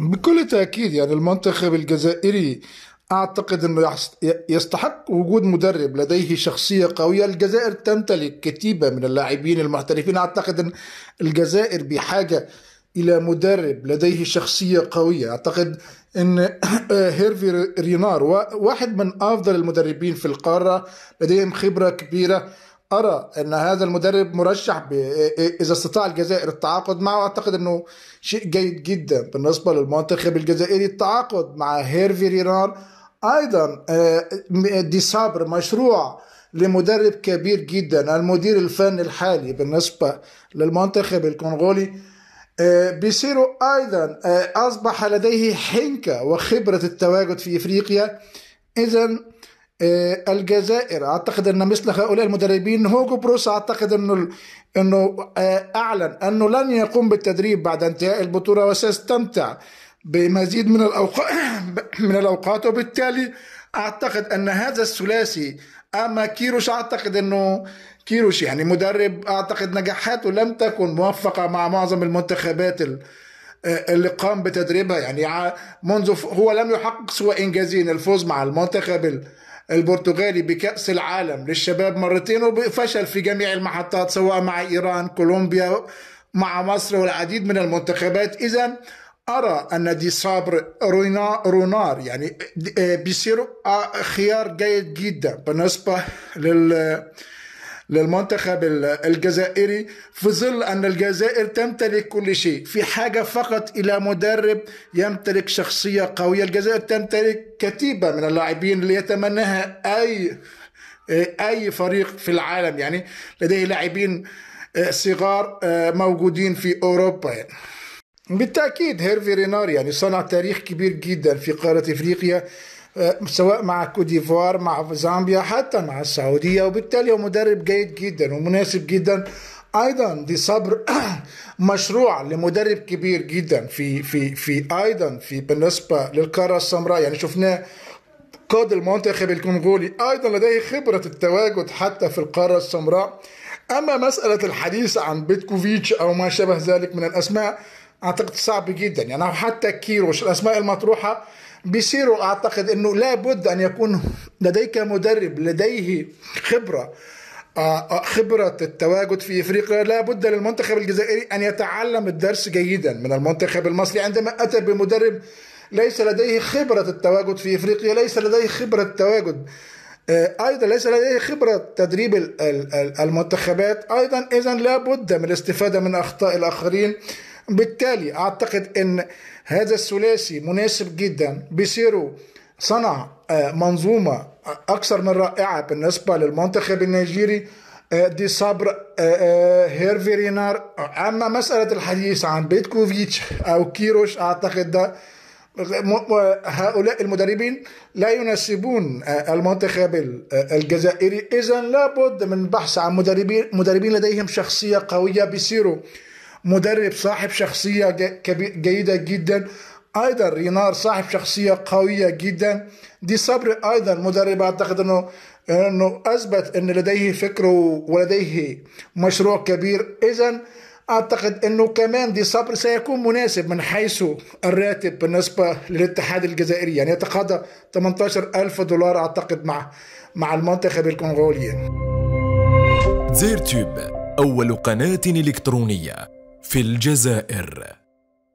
بكل تأكيد يعني المنتخب الجزائري أعتقد أنه يستحق وجود مدرب لديه شخصية قوية الجزائر تمتلك كتيبة من اللاعبين المحترفين أعتقد أن الجزائر بحاجة إلى مدرب لديه شخصية قوية أعتقد أن هيرفي رينار واحد من أفضل المدربين في القارة لديهم خبرة كبيرة ارى ان هذا المدرب مرشح اذا استطاع الجزائر التعاقد معه اعتقد انه شيء جيد جدا بالنسبه للمنتخب الجزائري التعاقد مع هيرفي رينار ايضا آه، دي صبر مشروع لمدرب كبير جدا المدير الفني الحالي بالنسبه للمنتخب الكونغولي آه، بيسيرو ايضا آه، اصبح لديه حنكه وخبره التواجد في افريقيا اذا آه، الجزائر اعتقد ان مثل هؤلاء المدربين هوجو بروس اعتقد انه انه آه، اعلن انه لن يقوم بالتدريب بعد انتهاء البطوله وسيستمتع بمزيد من الاوقات من الاوقات وبالتالي اعتقد ان هذا الثلاثي اما كيروش اعتقد انه كيروش يعني مدرب اعتقد نجاحاته لم تكن موفقه مع معظم المنتخبات آه، اللي قام بتدريبها يعني منذ هو لم يحقق سوى انجازين الفوز مع المنتخب البرتغالي بكأس العالم للشباب مرتين وفشل في جميع المحطات سواء مع إيران كولومبيا مع مصر والعديد من المنتخبات إذا أرى أن دي صابر رونار يعني آه، بيصير آه، خيار جيد جدا بالنسبة لل للمنتخب الجزائري في ظل أن الجزائر تمتلك كل شيء في حاجة فقط إلى مدرب يمتلك شخصية قوية الجزائر تمتلك كتيبة من اللاعبين اللي يتمناها أي أي فريق في العالم يعني لديه لاعبين آه، صغار آه، موجودين في أوروبا يعني. بالتاكيد هيرفي رينار يعني صنع تاريخ كبير جدا في قاره افريقيا آه، سواء مع كوديفوار مع زامبيا حتى مع السعوديه وبالتالي هو مدرب جيد جدا ومناسب جدا ايضا دي صبر مشروع لمدرب كبير جدا في في في ايضا في بالنسبه للقاره السمراء يعني شفناه قاد المنتخب الكونغولي ايضا لديه خبره التواجد حتى في القاره السمراء اما مساله الحديث عن بيتكوفيتش او ما شابه ذلك من الاسماء اعتقد صعب جدا يعني حتى كيروش الاسماء المطروحه بيصيروا اعتقد انه لابد ان يكون لديك مدرب لديه خبره آه، آه، خبرة التواجد في إفريقيا لا بد للمنتخب الجزائري أن يتعلم الدرس جيدا من المنتخب المصري عندما أتى بمدرب ليس لديه خبرة التواجد في إفريقيا ليس لديه خبرة التواجد آه، أيضا ليس لديه خبرة تدريب المنتخبات أيضا إذا لا بد من الاستفادة من أخطاء الآخرين بالتالي اعتقد ان هذا الثلاثي مناسب جدا بيسيرو صنع آه، منظومه اكثر من رائعه بالنسبه للمنتخب النيجيري آه، دي صبر آه، هيرفي رينار اما مساله الحديث عن بيتكوفيتش او كيروش اعتقد ده هؤلاء المدربين لا يناسبون المنتخب الجزائري اذا لابد من بحث عن مدربين مدربين لديهم شخصيه قويه بيسيروا مدرب صاحب شخصية جيدة جدا ايضا رينار صاحب شخصية قوية جدا دي صبر ايضا مدرب اعتقد انه انه اثبت ان لديه فكر ولديه مشروع كبير اذا اعتقد انه كمان دي صبر سيكون مناسب من حيث الراتب بالنسبه للاتحاد الجزائري يعني يتقاضى 18 ألف دولار اعتقد مع مع المنتخب الكونغولي زير تيوب اول قناه الكترونيه في الجزائر